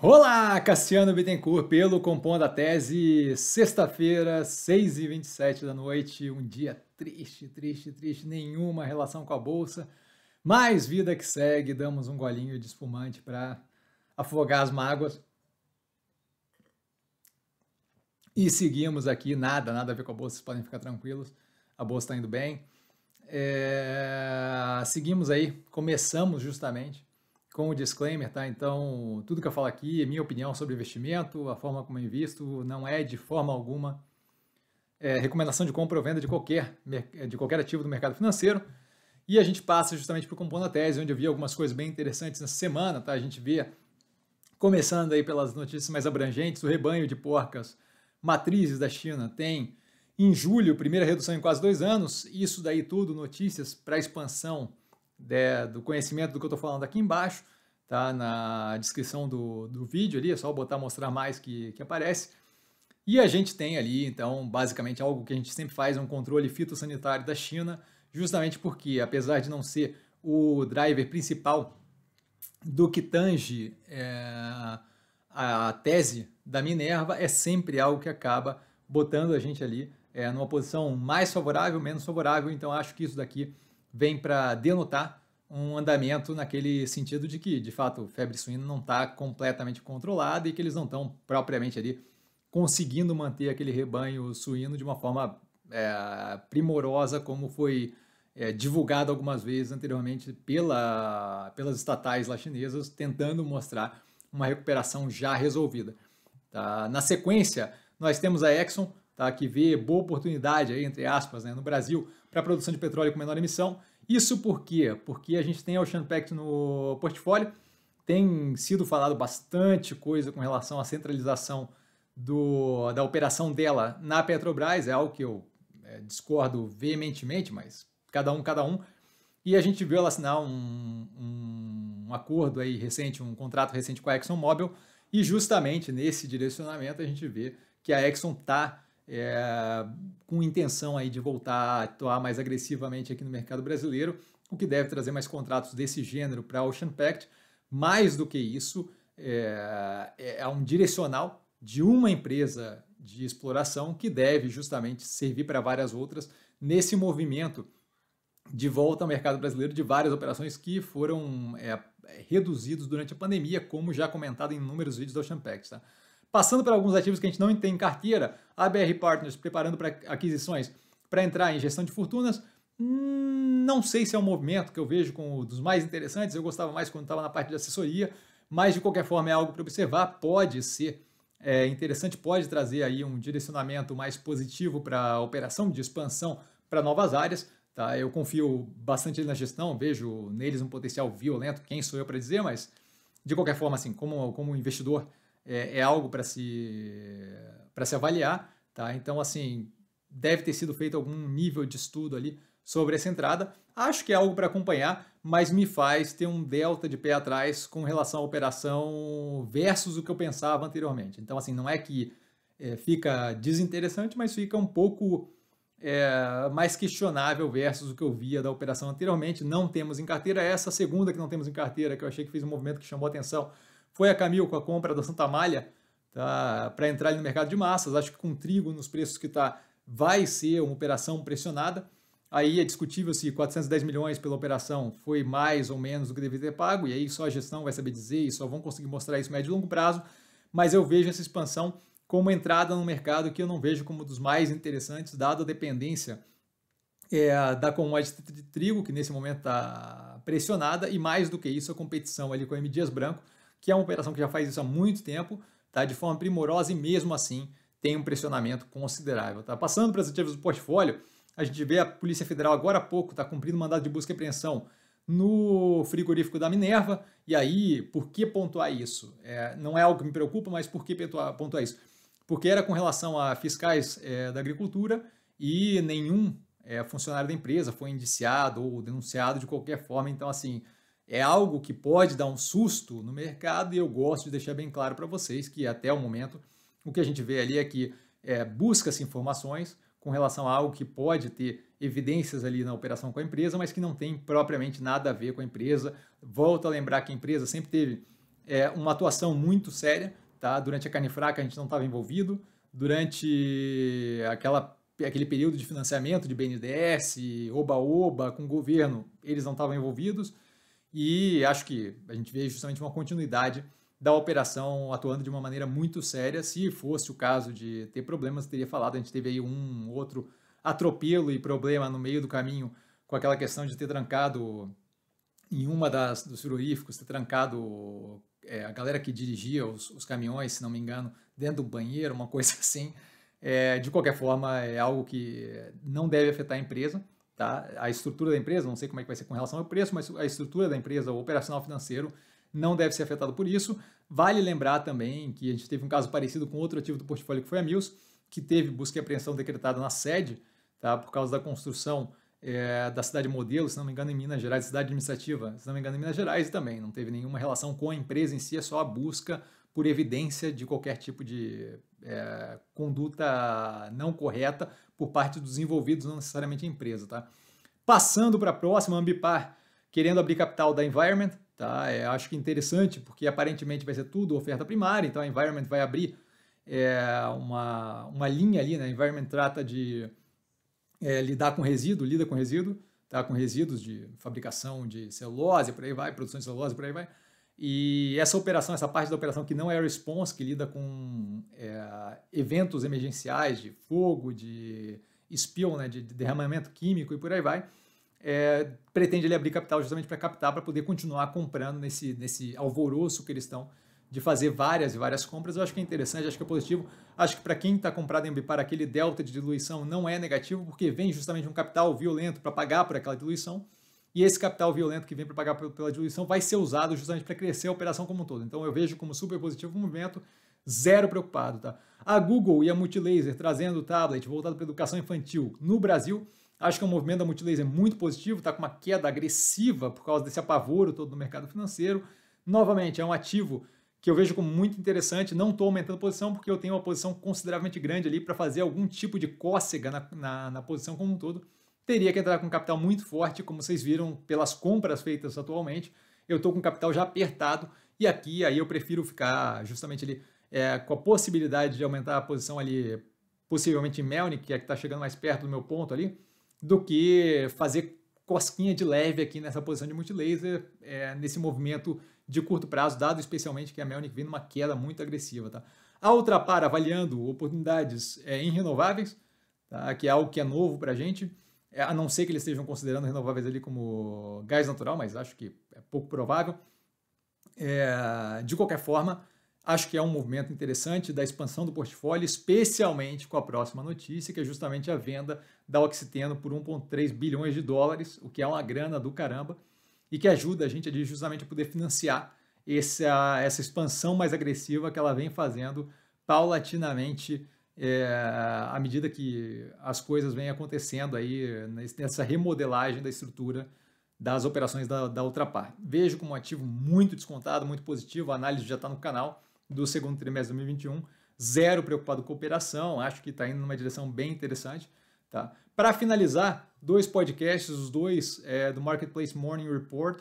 Olá, Cassiano Bittencourt, pelo Compondo a Tese, sexta-feira, 6h27 da noite, um dia triste, triste, triste, nenhuma relação com a Bolsa, mas vida que segue, damos um golinho de espumante para afogar as mágoas e seguimos aqui, nada, nada a ver com a Bolsa, vocês podem ficar tranquilos, a Bolsa está indo bem, é... seguimos aí, começamos justamente com o disclaimer, tá? Então, tudo que eu falo aqui é minha opinião sobre investimento, a forma como eu invisto, não é de forma alguma é, recomendação de compra ou venda de qualquer, é, de qualquer ativo do mercado financeiro. E a gente passa justamente para o Compondo a Tese, onde eu vi algumas coisas bem interessantes nessa semana, tá? A gente vê, começando aí pelas notícias mais abrangentes, o rebanho de porcas matrizes da China tem, em julho, primeira redução em quase dois anos, isso daí tudo, notícias para expansão de, do conhecimento do que eu estou falando aqui embaixo, tá? Na descrição do, do vídeo ali, é só botar mostrar mais que, que aparece. E a gente tem ali, então, basicamente algo que a gente sempre faz, um controle fitossanitário da China, justamente porque, apesar de não ser o driver principal do que tange é, a tese da Minerva, é sempre algo que acaba botando a gente ali é, numa posição mais favorável, menos favorável. Então, acho que isso daqui vem para denotar um andamento naquele sentido de que, de fato, febre suína não está completamente controlada e que eles não estão propriamente ali conseguindo manter aquele rebanho suíno de uma forma é, primorosa, como foi é, divulgado algumas vezes anteriormente pela, pelas estatais lá chinesas, tentando mostrar uma recuperação já resolvida. Tá? Na sequência, nós temos a Exxon, tá? que vê boa oportunidade, aí, entre aspas, né, no Brasil, para a produção de petróleo com menor emissão. Isso por quê? Porque a gente tem a Ocean Pact no portfólio, tem sido falado bastante coisa com relação à centralização do, da operação dela na Petrobras, é algo que eu é, discordo veementemente, mas cada um, cada um. E a gente viu ela assinar um, um acordo aí recente, um contrato recente com a ExxonMobil, e justamente nesse direcionamento a gente vê que a Exxon está é, com intenção aí de voltar a atuar mais agressivamente aqui no mercado brasileiro, o que deve trazer mais contratos desse gênero para a Ocean Pact. Mais do que isso, é, é, é um direcional de uma empresa de exploração que deve justamente servir para várias outras nesse movimento de volta ao mercado brasileiro de várias operações que foram é, reduzidos durante a pandemia, como já comentado em inúmeros vídeos da Ocean Pact. Tá? passando por alguns ativos que a gente não tem em carteira, a BR Partners preparando para aquisições para entrar em gestão de fortunas. Hum, não sei se é um movimento que eu vejo como um dos mais interessantes, eu gostava mais quando estava na parte de assessoria, mas de qualquer forma é algo para observar, pode ser é, interessante, pode trazer aí um direcionamento mais positivo para a operação de expansão para novas áreas. Tá? Eu confio bastante na gestão, vejo neles um potencial violento, quem sou eu para dizer, mas de qualquer forma, assim, como, como investidor, é, é algo para se, para se avaliar. Tá? Então, assim, deve ter sido feito algum nível de estudo ali sobre essa entrada. Acho que é algo para acompanhar, mas me faz ter um delta de pé atrás com relação à operação versus o que eu pensava anteriormente. Então, assim, não é que é, fica desinteressante, mas fica um pouco é, mais questionável versus o que eu via da operação anteriormente. Não temos em carteira essa segunda que não temos em carteira, que eu achei que fez um movimento que chamou atenção foi a Camil com a compra da Santa Malha tá, para entrar no mercado de massas. Acho que com trigo nos preços que está, vai ser uma operação pressionada. Aí é discutível se 410 milhões pela operação foi mais ou menos do que deveria ter pago, e aí só a gestão vai saber dizer e só vão conseguir mostrar isso médio e longo prazo. Mas eu vejo essa expansão como entrada no mercado que eu não vejo como um dos mais interessantes, dado a dependência é, da commodity de trigo, que nesse momento está pressionada, e mais do que isso, a competição ali com a M. Dias Branco, que é uma operação que já faz isso há muito tempo, tá? de forma primorosa e mesmo assim tem um pressionamento considerável. Tá? Passando para os ativos do portfólio, a gente vê a Polícia Federal agora há pouco está cumprindo mandado de busca e apreensão no frigorífico da Minerva. E aí, por que pontuar isso? É, não é algo que me preocupa, mas por que pontuar, pontuar isso? Porque era com relação a fiscais é, da agricultura e nenhum é, funcionário da empresa foi indiciado ou denunciado de qualquer forma. Então, assim, é algo que pode dar um susto no mercado e eu gosto de deixar bem claro para vocês que até o momento o que a gente vê ali é que é, busca-se informações com relação a algo que pode ter evidências ali na operação com a empresa, mas que não tem propriamente nada a ver com a empresa. Volto a lembrar que a empresa sempre teve é, uma atuação muito séria, tá? Durante a carne fraca a gente não estava envolvido, durante aquela aquele período de financiamento de BNDES, oba-oba, com o governo, eles não estavam envolvidos. E acho que a gente vê justamente uma continuidade da operação atuando de uma maneira muito séria. Se fosse o caso de ter problemas, teria falado. A gente teve aí um outro atropelo e problema no meio do caminho com aquela questão de ter trancado em uma das dos frigoríficos, ter trancado é, a galera que dirigia os, os, caminhões, se não me engano, dentro do banheiro, uma coisa assim. É, de qualquer forma, é algo que não deve afetar a empresa. Tá? A estrutura da empresa, não sei como é que vai ser com relação ao preço, mas a estrutura da empresa, o operacional financeiro, não deve ser afetado por isso. Vale lembrar também que a gente teve um caso parecido com outro ativo do portfólio que foi a Mills, que teve busca e apreensão decretada na sede, tá? por causa da construção é, da cidade modelo, se não me engano, em Minas Gerais, cidade administrativa, se não me engano, em Minas Gerais também. Não teve nenhuma relação com a empresa em si, é só a busca por evidência de qualquer tipo de é, conduta não correta por parte dos envolvidos, não necessariamente a empresa. Tá? Passando para a próxima, Ambipar querendo abrir capital da Environment, tá? É, acho que interessante, porque aparentemente vai ser tudo oferta primária, então a Environment vai abrir é, uma, uma linha ali, né? A Environment trata de é, lidar com resíduo, lida com resíduo, tá? Com resíduos de fabricação de celulose, por aí vai, produção de celulose, por aí vai. E essa operação, essa parte da operação que não é response, que lida com é, eventos emergenciais de fogo, de spill, né, de derramamento químico e por aí vai, é, pretende ele abrir capital justamente para captar, para poder continuar comprando nesse, nesse alvoroço que eles estão de fazer várias e várias compras. Eu acho que é interessante, acho que é positivo. Acho que para quem está comprado em Ambipar, aquele delta de diluição não é negativo, porque vem justamente um capital violento para pagar por aquela diluição e esse capital violento que vem para pagar pela diluição vai ser usado justamente para crescer a operação como um todo. Então eu vejo como super positivo o movimento, zero preocupado, tá? A Google e a Multilaser trazendo o tablet voltado para educação infantil no Brasil, acho que é um movimento da Multilaser muito positivo, está com uma queda agressiva por causa desse apavoro todo no mercado financeiro. Novamente, é um ativo que eu vejo como muito interessante, não estou aumentando posição porque eu tenho uma posição consideravelmente grande ali para fazer algum tipo de cócega na, na, na posição como um todo teria que entrar com um capital muito forte, como vocês viram pelas compras feitas atualmente. Eu estou com capital já apertado e aqui aí eu prefiro ficar justamente ali é, com a possibilidade de aumentar a posição ali, possivelmente em Melnick, que é que está chegando mais perto do meu ponto ali, do que fazer cosquinha de leve aqui nessa posição de multilaser, é, nesse movimento de curto prazo, dado especialmente que a Melnick vem numa queda muito agressiva. Tá? A para avaliando oportunidades é, em renováveis, tá? que é algo que é novo para a gente. É, a não ser que eles estejam considerando renováveis ali como gás natural, mas acho que é pouco provável. É, de qualquer forma, acho que é um movimento interessante da expansão do portfólio, especialmente com a próxima notícia, que é justamente a venda da Oxiteno por 1,3 bilhões de dólares, o que é uma grana do caramba, e que ajuda a gente justamente a poder financiar essa, essa expansão mais agressiva que ela vem fazendo paulatinamente é, à medida que as coisas vêm acontecendo aí nessa remodelagem da estrutura das operações da, da Ultrapar. Vejo como um ativo muito descontado, muito positivo, a análise já está no canal do segundo trimestre de 2021, zero preocupado com operação, acho que está indo numa direção bem interessante. Tá? Para finalizar, dois podcasts, os dois é, do Marketplace Morning Report,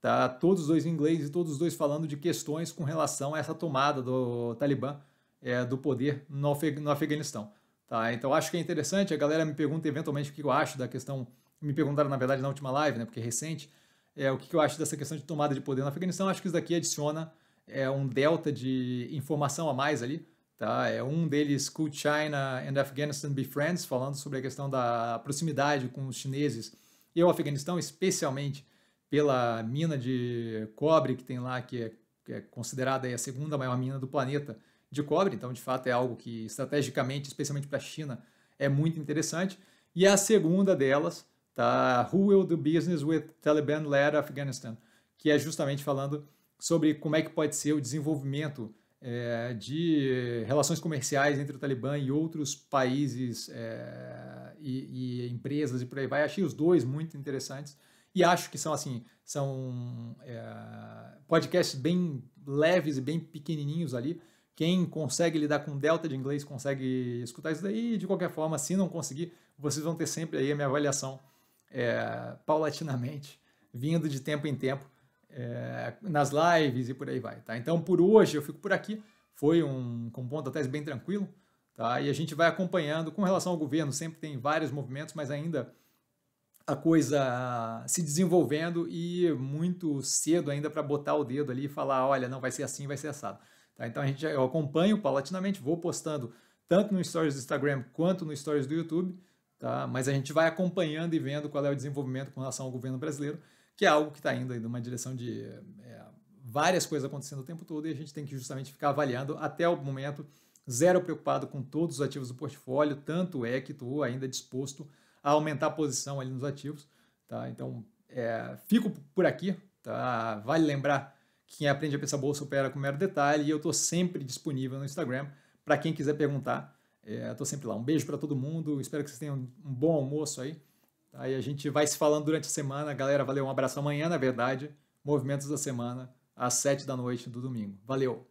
tá? todos os dois em inglês e todos os dois falando de questões com relação a essa tomada do Talibã é, do poder no, no Afeganistão. Tá? Então acho que é interessante, a galera me pergunta eventualmente o que eu acho da questão, me perguntaram na verdade na última live, né, porque é recente, é, o que eu acho dessa questão de tomada de poder no Afeganistão, acho que isso daqui adiciona é, um delta de informação a mais ali, tá? É um deles, Could China and Afghanistan Be Friends, falando sobre a questão da proximidade com os chineses e o Afeganistão, especialmente pela mina de cobre que tem lá, que é, que é considerada a segunda maior mina do planeta, de cobre, então de fato é algo que estrategicamente, especialmente para a China, é muito interessante. E a segunda delas, tá, Who Will Do Business with Taliban Led Afghanistan, que é justamente falando sobre como é que pode ser o desenvolvimento é, de relações comerciais entre o Talibã e outros países é, e, e, empresas e por aí vai. Achei os dois muito interessantes e acho que são assim, são é, podcasts bem leves e bem pequenininhos ali, quem consegue lidar com delta de inglês consegue escutar isso daí. de qualquer forma, se não conseguir, vocês vão ter sempre aí a minha avaliação é, paulatinamente, vindo de tempo em tempo é, nas lives e por aí vai. Tá? Então, por hoje, eu fico por aqui. Foi um, com um ponto até bem tranquilo. Tá? E a gente vai acompanhando com relação ao governo. Sempre tem vários movimentos, mas ainda a coisa se desenvolvendo e muito cedo ainda para botar o dedo ali e falar, olha, não vai ser assim, vai ser assado. Tá? Então a gente, eu acompanho paulatinamente, vou postando tanto no Stories do Instagram quanto no Stories do YouTube, tá? mas a gente vai acompanhando e vendo qual é o desenvolvimento com relação ao governo brasileiro, que é algo que está indo em uma direção de é, várias coisas acontecendo o tempo todo e a gente tem que justamente ficar avaliando até o momento, zero preocupado com todos os ativos do portfólio, tanto é que estou ainda disposto a aumentar a posição ali nos ativos. Tá? Então, é, fico por aqui. Tá? Vale lembrar quem aprende a pensar bolsa opera com mero detalhe. E eu estou sempre disponível no Instagram para quem quiser perguntar. Estou é, sempre lá. Um beijo para todo mundo. Espero que vocês tenham um bom almoço aí. Aí tá? a gente vai se falando durante a semana. Galera, valeu. Um abraço amanhã, na verdade. Movimentos da semana, às 7 da noite do domingo. Valeu!